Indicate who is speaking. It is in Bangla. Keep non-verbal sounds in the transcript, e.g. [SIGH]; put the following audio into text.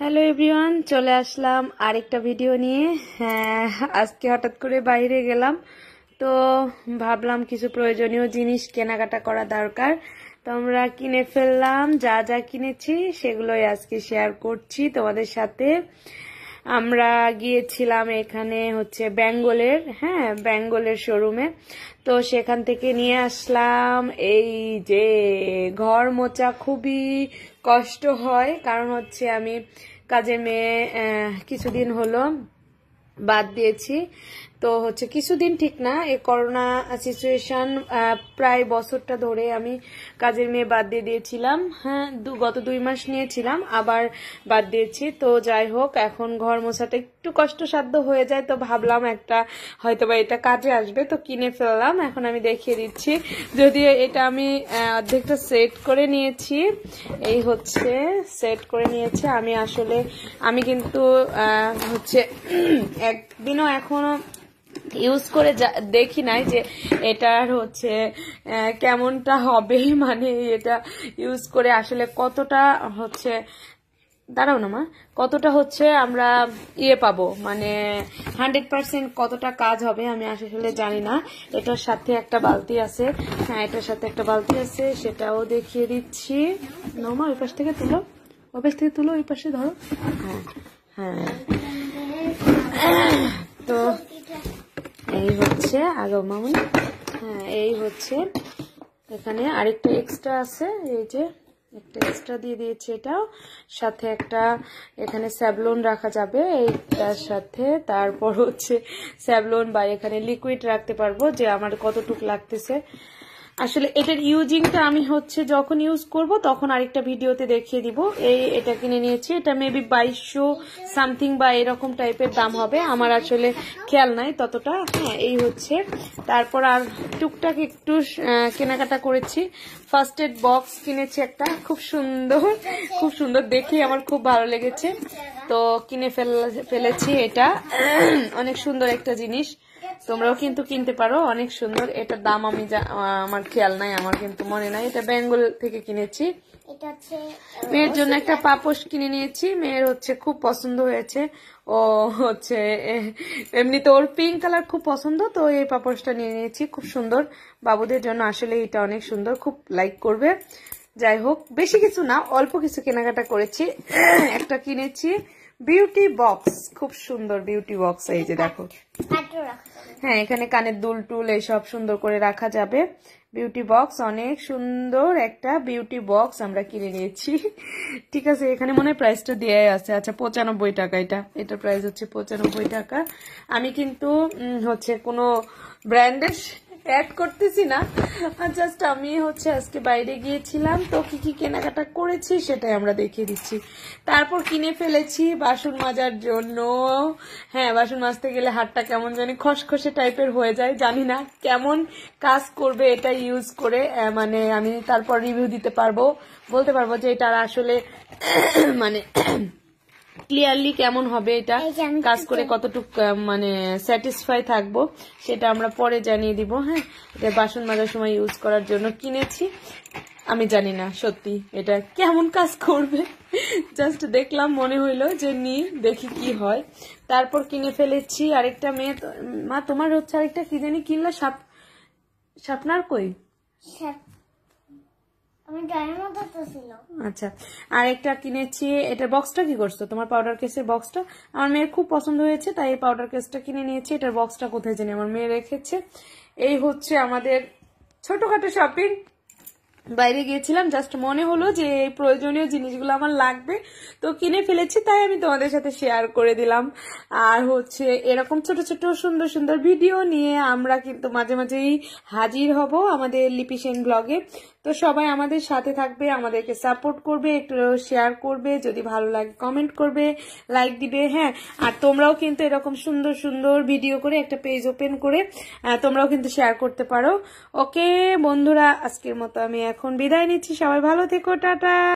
Speaker 1: হ্যালো এভরিওয়ান চলে আসলাম আরেকটা ভিডিও নিয়ে হ্যাঁ আজকে হঠাৎ করে বাইরে গেলাম তো ভাবলাম কিছু প্রয়োজনীয় জিনিস কেনাকাটা করা দরকার তো আমরা কিনে ফেললাম যা যা কিনেছি সেগুলোই আজকে শেয়ার করছি তোমাদের সাথে আমরা গিয়েছিলাম এখানে হচ্ছে বেঙ্গলের হ্যাঁ বেঙ্গলের শোরুমে তো সেখান থেকে নিয়ে আসলাম এই যে ঘর মোচা খুবই কষ্ট হয় কারণ হচ্ছে আমি কাজে মেয়ে কিছুদিন হলো বাদ দিয়েছি তো হচ্ছে কিছুদিন ঠিক না এই করোনা সিচুয়েশন প্রায় বছরটা ধরে আমি কাজের মেয়ে বাদ দিয়ে দিয়েছিলাম হ্যাঁ গত দুই মাস নিয়েছিলাম আবার বাদ দিয়েছি তো যাই হোক এখন ঘর মোছাটা একটু কষ্টসাধ্য হয়ে যায় তো ভাবলাম একটা হয়তো বা এটা কাজে আসবে তো কিনে ফেললাম এখন আমি দেখিয়ে দিচ্ছি যদিও এটা আমি অর্ধেকটা সেট করে নিয়েছি এই হচ্ছে সেট করে নিয়েছে আমি আসলে আমি কিন্তু হচ্ছে একদিনও এখনও ইউজ করে দেখি নাই যে এটার হচ্ছে কেমনটা হবে [LAUGHS] মানে এটা ইউজ করে আসলে কতটা হচ্ছে দাঁড়াও না মা কতটা হচ্ছে আমরা ইয়ে পাবো মানে হান্ড্রেড পার্সেন্ট কতটা কাজ হবে আমি আসলে জানি না এটার সাথে একটা বালতি আছে হ্যাঁ এটার সাথে একটা বালতি আছে সেটাও দেখিয়ে দিচ্ছি নমা ওই পাশ থেকে তুলো ওই পাশ থেকে তুলো ওই পাশে ধরো হ্যাঁ হ্যাঁ তো এই হচ্ছে আগো মামুন হ্যাঁ এই হচ্ছে এখানে আরেকটা এক্সট্রা আছে এই যে একটা এক্সট্রা দিয়ে দিয়েছি এটাও সাথে একটা এখানে স্যাবলন রাখা যাবে এইটার সাথে তারপর হচ্ছে স্যাবলন বা এখানে লিকুইড রাখতে পারবো যে আমার কতটুক লাগতেছে আসলে এটার ইউজিংটা আমি হচ্ছে যখন ইউজ করব তখন আরেকটা ভিডিওতে দেখিয়ে দিব এই এটা কিনে নিয়েছি এটা মেবি বাইশশো সামথিং বা এরকম টাইপের দাম হবে আমার আসলে খেয়াল নাই ততটা হ্যাঁ এই হচ্ছে তারপর আর টুকটাক একটু কেনাকাটা করেছি ফার্স্ট এড বক্স কিনেছি একটা খুব সুন্দর খুব সুন্দর দেখে আমার খুব ভালো লেগেছে তো কিনে ফেলেছি এটা অনেক সুন্দর একটা জিনিস তোমরাও কিন্তু কিনতে পারো অনেক সুন্দর এটার দাম আমি আমার খেয়াল নাই আমার কিন্তু মনে নাই এটা বেঙ্গল থেকে কিনেছি মেয়ের জন্য একটা পাপোশ কিনে নিয়েছি মেয়ের হচ্ছে খুব পছন্দ হয়েছে ও হচ্ছে এমনি তো ওর পিঙ্ক কালার খুব পছন্দ তো এই পাপোশটা নিয়ে নিয়েছি খুব সুন্দর বাবুদের জন্য আসলে এটা অনেক সুন্দর খুব লাইক করবে যাই হোক বেশি কিছু না অল্প কিছু কেনাকাটা করেছি একটা কিনেছি বিউটি বক্স খুব সুন্দর বিউটি বক্স এই যে দেখো হ্যাঁ এখানে কানের দুল টুল এসব সুন্দর করে রাখা যাবে বিউটি বক্স অনেক সুন্দর একটা বিউটি বক্স আমরা কিনে নিয়েছি ঠিক আছে এখানে মনে হয় প্রাইসটা দেওয়াই আছে আচ্ছা পঁচানব্বই টাকা এটা এটার প্রাইস হচ্ছে পঁচানব্বই টাকা আমি কিন্তু হচ্ছে কোনো ব্র্যান্ডের অ্যাড করতেছি না জাস্ট আমি হচ্ছে আজকে বাইরে গিয়েছিলাম তো কি কি কেনাকাটা করেছি সেটাই আমরা দেখিয়ে দিচ্ছি তারপর কিনে ফেলেছি বাসন মাজার জন্য হ্যাঁ বাসন মাজতে গেলে হাটটা কেমন জানি খসখসে টাইপের হয়ে যায় জানি না কেমন কাজ করবে এটা ইউজ করে মানে আমি তারপর রিভিউ দিতে পারবো বলতে পারবো যে এটা আসলে [CLEARS THROAT] মানে ক্লিয়ারলি কেমন হবে এটা কাজ করে কতটুক মানে স্যাটিসফাই থাকবো সেটা আমরা পরে জানিয়ে দিব হ্যাঁ এটা বাসন মাজার সময় ইউজ করার জন্য কিনেছি আমি জানি না সত্যি এটা কেমন কাজ করবে জাস্ট দেখলাম মনে হইলো যে নি দেখি কি হয় তারপর কিনে ফেলেছি আরেকটা মেয়ে মা তোমার হচ্ছে আরেকটা কি জানি কিনলা সাপ সাপনার কই আমি গায়ের মধ্যে তো আচ্ছা আর একটা কিনেছি এটা বক্সটা কি করছো তোমার পাউডার কেসের বক্সটা আমার মেয়ের খুব পছন্দ হয়েছে তাই এই পাউডার কেসটা কিনে নিয়েছি এটার বক্সটা কোথায় জানি আমার মেয়ে রেখেছে এই হচ্ছে আমাদের ছোটখাটো শপিং বাইরে গিয়েছিলাম জাস্ট মনে হলো যে এই প্রয়োজনীয় জিনিসগুলো আমার লাগবে তো কিনে ফেলেছি তাই আমি তোমাদের সাথে শেয়ার করে দিলাম আর হচ্ছে এরকম ছোট ছোট সুন্দর সুন্দর ভিডিও নিয়ে আমরা কিন্তু মাঝে মাঝেই হাজির হব আমাদের লিপিসেন ব্লগে তো সবাই আমাদের সাথে থাকবে আমাদেরকে সাপোর্ট করবে একটু শেয়ার করবে যদি ভালো লাগে কমেন্ট করবে লাইক দিবে হ্যাঁ আর তোমরাও কিন্তু এরকম সুন্দর সুন্দর ভিডিও করে একটা পেজ ওপেন করে তোমরাও কিন্তু শেয়ার করতে পারো ওকে বন্ধুরা আজকের মতো আমি এখন বিদায় নিচ্ছি সবাই ভালো থেকো টাটা